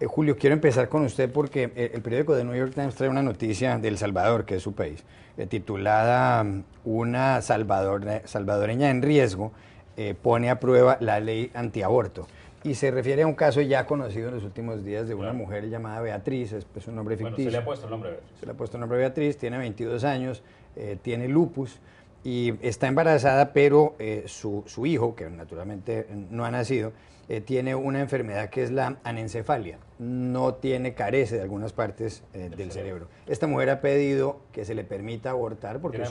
Eh, Julio, quiero empezar con usted porque eh, el, periódico de New York Times trae una noticia del Salvador, que es su país, eh, titulada mm, Una salvadoreña en riesgo pone a prueba la ley antiaborto. Y se refiere a un caso ya conocido en los últimos días de una mujer llamada Beatriz, es pues, un nombre ficticio. Bueno, se le ha puesto el nombre Beatriz. Se le ha puesto el nombre Beatriz, tiene 22 años, tiene lupus y está embarazada, pero eh, su, hijo, que naturalmente no ha nacido, eh, tiene una enfermedad que es la anencefalia. No tiene, carece de algunas partes eh, del cerebro. Esta mujer ha pedido que se le permita abortar porque,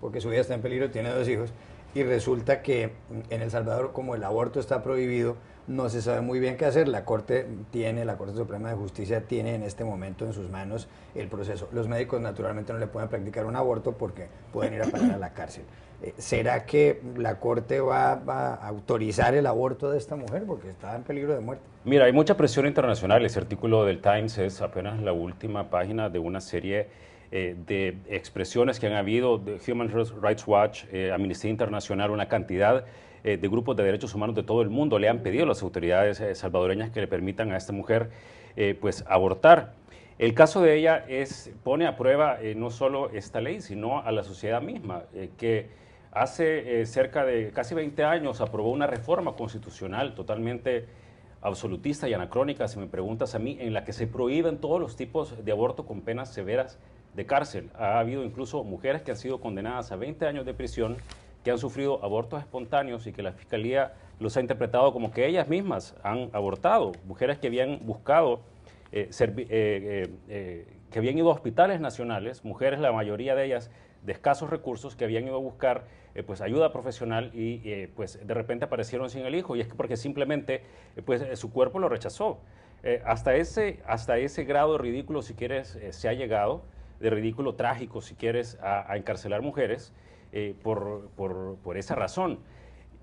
porque su vida está en peligro, tiene dos hijos, y resulta que en El Salvador, como el aborto está prohibido, no se sabe muy bien qué hacer. La Corte tiene, la Corte Suprema de Justicia tiene en este momento en sus manos el proceso. Los médicos naturalmente no le pueden practicar un aborto porque pueden ir a parar a la cárcel. Eh, ¿Será que la Corte va, a autorizar el aborto de esta mujer porque está en peligro de muerte? Mira, hay mucha presión internacional. Ese artículo del Times es apenas la última página de una serie eh, de expresiones que han habido de Human Rights Watch, eh, Amnistía Internacional, una cantidad eh, de grupos de derechos humanos de todo el mundo le han pedido a las autoridades eh, salvadoreñas que le permitan a esta mujer eh, pues abortar. El caso de ella es, pone a prueba no solo esta ley, sino a la sociedad misma, que hace cerca de casi 20 años aprobó una reforma constitucional totalmente absolutista y anacrónica, si me preguntas a mí, en la que se prohíben todos los tipos de aborto con penas severas de cárcel. Ha habido incluso mujeres que han sido condenadas a 20 años de prisión que han sufrido abortos espontáneos y que la Fiscalía los ha interpretado como que ellas mismas han abortado, mujeres que habían buscado, eh, eh, eh, que habían ido a hospitales nacionales, mujeres, la mayoría de ellas de escasos recursos, que habían ido a buscar pues, ayuda profesional y pues, de repente aparecieron sin el hijo, y es que porque simplemente pues, su cuerpo lo rechazó. hasta, ese, hasta ese grado ridículo, si quieres, se ha llegado, de ridículo trágico, si quieres, a encarcelar mujeres. Eh, por, por, por, esa razón.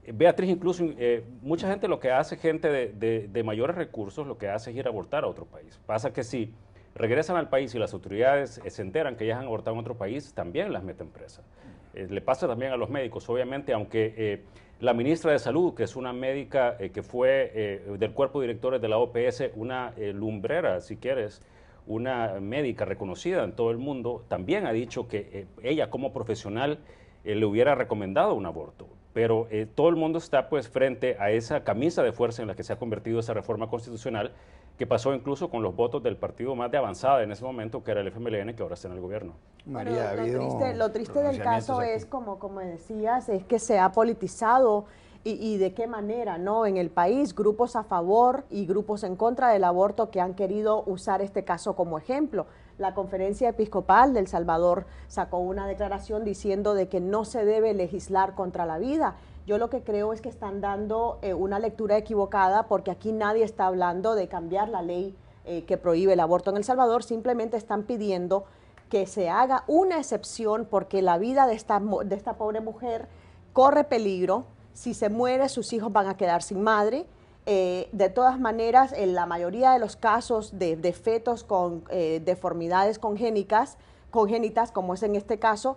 Beatriz, incluso eh, mucha gente lo que hace, gente de, de, mayores recursos, lo que hace es ir a abortar a otro país. Pasa que si regresan al país y las autoridades eh, se enteran que ellas han abortado en otro país, también las meten presas. le pasa también a los médicos, obviamente, aunque la ministra de Salud, que es una médica que fue del cuerpo de directores de la OPS, una lumbrera, si quieres, una médica reconocida en todo el mundo, también ha dicho que ella como profesional eh, le hubiera recomendado un aborto. Pero eh, todo el mundo está pues frente a esa camisa de fuerza en la que se ha convertido esa reforma constitucional que pasó incluso con los votos del partido más de avanzada en ese momento, que era el FMLN, que ahora está en el gobierno. María, lo, triste, lo triste del caso es, como, como decías, es que se ha politizado y, y, de qué manera, ¿no? En el país, grupos a favor y grupos en contra del aborto que han querido usar este caso como ejemplo la Conferencia Episcopal del Salvador sacó una declaración diciendo de que no se debe legislar contra la vida. Yo lo que creo es que están dando eh, una lectura equivocada porque aquí nadie está hablando de cambiar la ley eh, que prohíbe el aborto en El Salvador, simplemente están pidiendo que se haga una excepción porque la vida de esta, de esta pobre mujer corre peligro, si se muere sus hijos van a quedar sin madre, eh, de todas maneras, en la mayoría de los casos de, fetos con eh, deformidades congénicas, congénitas, como es en este caso,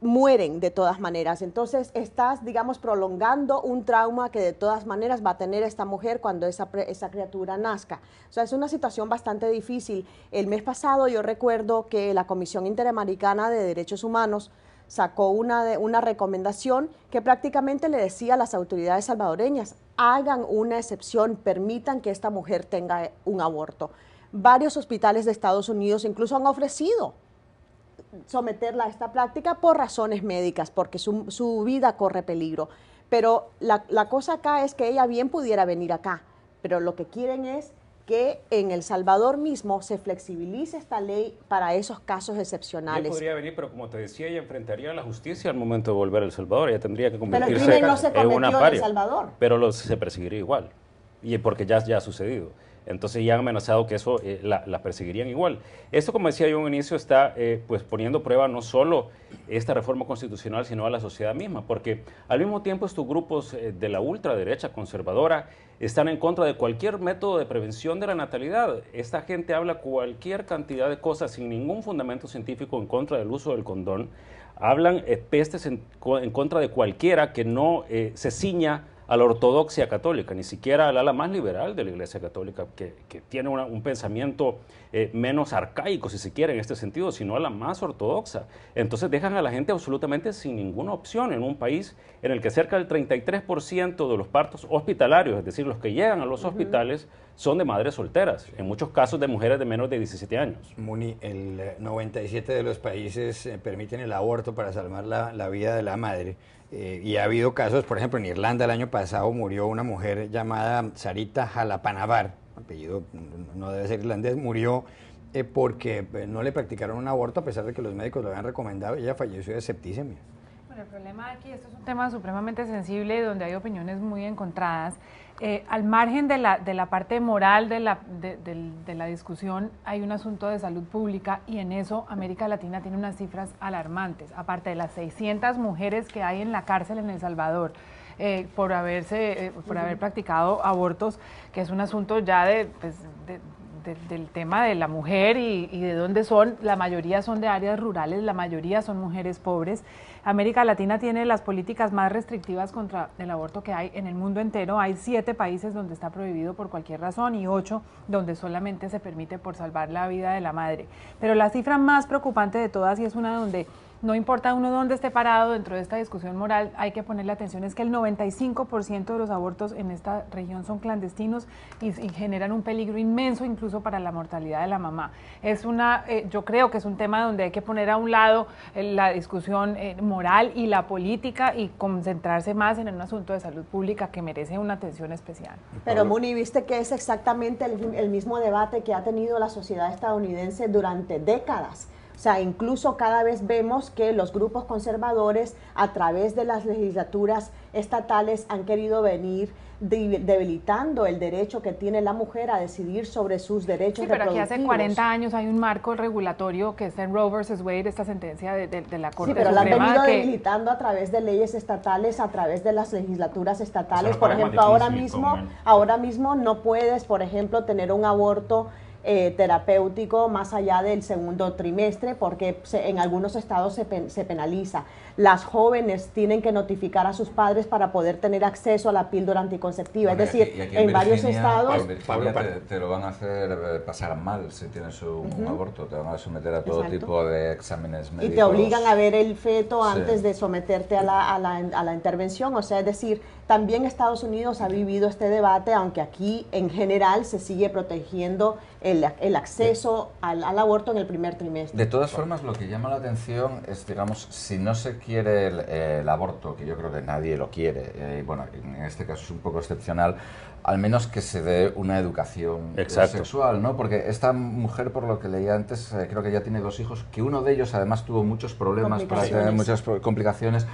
mueren de todas maneras. Entonces estás, digamos, prolongando un trauma que de todas maneras va a tener esta mujer cuando esa, esa criatura nazca. O sea, es una situación bastante difícil. El mes pasado yo recuerdo que la Comisión Interamericana de Derechos Humanos sacó una, de, una recomendación que prácticamente le decía a las autoridades salvadoreñas, hagan una excepción, permitan que esta mujer tenga eh, un aborto. Varios hospitales de Estados Unidos incluso han ofrecido someterla a esta práctica por razones médicas, porque su, vida corre peligro. Pero la, la cosa acá es que ella bien pudiera venir acá, pero lo que quieren es que en El Salvador mismo se flexibilice esta ley para esos casos excepcionales. podría venir, pero como te decía, ella enfrentaría a la justicia al momento de volver a El Salvador. Ella tendría que convertirse pero no se en, una en Salvador. Pero se perseguiría igual, y porque ya, ya ha sucedido. Entonces ya han amenazado que eso eh, la, perseguirían igual. Esto, como decía yo en un inicio, está eh, pues poniendo prueba no solo esta reforma constitucional, sino a la sociedad misma, porque al mismo tiempo estos grupos eh, de la ultraderecha conservadora están en contra de cualquier método de prevención de la natalidad. Esta gente habla cualquier cantidad de cosas sin ningún fundamento científico en contra del uso del condón. Hablan pestes en, contra de cualquiera que no se ciña a la ortodoxia católica, ni siquiera al ala más liberal de la Iglesia Católica, que, tiene un pensamiento eh, menos arcaico, si se quiere, en este sentido, sino a la más ortodoxa. Entonces dejan a la gente absolutamente sin ninguna opción en un país en el que cerca del 33% de los partos hospitalarios, es decir, los que llegan a los hospitales, son de madres solteras, en muchos casos de mujeres de menos de 17 años. Muni, el 97 eh, de los países eh, permiten el aborto para salvar la, la vida de la madre. Eh, y ha habido casos, por ejemplo, en Irlanda el año pasado murió una mujer llamada Sarita Jalapanavar, apellido no debe ser irlandés, murió porque no le practicaron un aborto a pesar de que los médicos lo habían recomendado y ella falleció de septicemia el problema aquí, esto es un tema supremamente sensible donde hay opiniones muy encontradas. Eh, al margen de la, de la parte moral de la, de, la discusión, hay un asunto de salud pública y en eso América Latina tiene unas cifras alarmantes. Aparte de las 600 mujeres que hay en la cárcel en El Salvador, eh, por haberse eh, por haber practicado abortos que es un asunto ya de, pues, de, del, tema de la mujer y, de dónde son. La mayoría son de áreas rurales, la mayoría son mujeres pobres. América Latina tiene las políticas más restrictivas contra el aborto que hay en el mundo entero. Hay siete países donde está prohibido por cualquier razón y ocho donde solamente se permite por salvar la vida de la madre. Pero la cifra más preocupante de todas y es una donde no importa uno dónde esté parado dentro de esta discusión moral, hay que ponerle atención, es que el 95% de los abortos en esta región son clandestinos y, generan un peligro inmenso incluso para la mortalidad de la mamá. Es una, eh, yo creo que es un tema donde hay que poner a un lado eh, la discusión eh, moral y la política y concentrarse más en un asunto de salud pública que merece una atención especial. Pero Muni, viste que es exactamente el mismo debate que ha tenido la sociedad estadounidense durante décadas o sea, incluso cada vez vemos que los grupos conservadores a través de las legislaturas estatales han querido venir debilitando el derecho que tiene la mujer a decidir sobre sus derechos sí, pero aquí hace 40 años hay un marco regulatorio que es en Roe vs. Wade, esta sentencia de, de, la Corte Sí, pero la han venido debilitando a través de leyes estatales, a través de las legislaturas estatales. por ejemplo, ahora mismo, ahora mismo no puedes, por ejemplo, tener un aborto eh, terapéutico más allá del segundo trimestre, porque en algunos estados se, penaliza. Las jóvenes tienen que notificar a sus padres para poder tener acceso a la píldora anticonceptiva. es decir, en, varios estados... te, lo van a hacer pasar mal si tienes un, aborto, te van a someter a todo tipo de exámenes médicos. Y te obligan a ver el feto antes de someterte a la, a, la, a la intervención. O sea, es decir, también Estados Unidos ha vivido este debate, aunque aquí en general se sigue protegiendo el, acceso al, aborto en el primer trimestre. De todas formas, lo que llama la atención es, digamos, si no se quiere el, aborto, que yo creo que nadie lo quiere, eh, y bueno, en este caso es un poco excepcional, al menos que se dé una educación eh, sexual, ¿no? Porque esta mujer, por lo que leía antes, eh, creo que ya tiene dos hijos, que uno de ellos además tuvo muchos problemas para muchas complicaciones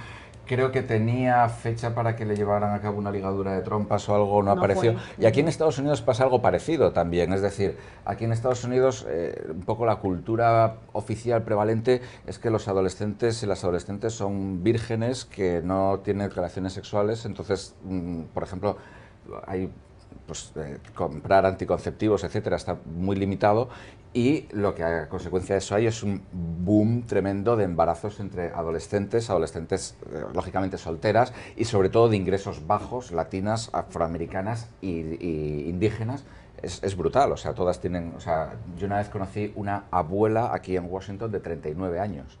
creo que tenía fecha para que le llevaran a cabo una ligadura de trompas o algo, no, apareció. Y aquí en Estados Unidos pasa algo parecido también, es decir, aquí en Estados Unidos eh, un poco la cultura oficial prevalente es que los adolescentes y las adolescentes son vírgenes que no tienen relaciones sexuales, entonces, mm, por ejemplo, hay pues, eh, comprar anticonceptivos, etcétera, está muy limitado y lo que a consecuencia de eso hay es un boom tremendo de embarazos entre adolescentes, adolescentes eh, lógicamente solteras y sobre todo de ingresos bajos, latinas, afroamericanas e indígenas. Es, es, brutal, o sea, todas tienen, o sea, yo una vez conocí una abuela aquí en Washington de 39 años.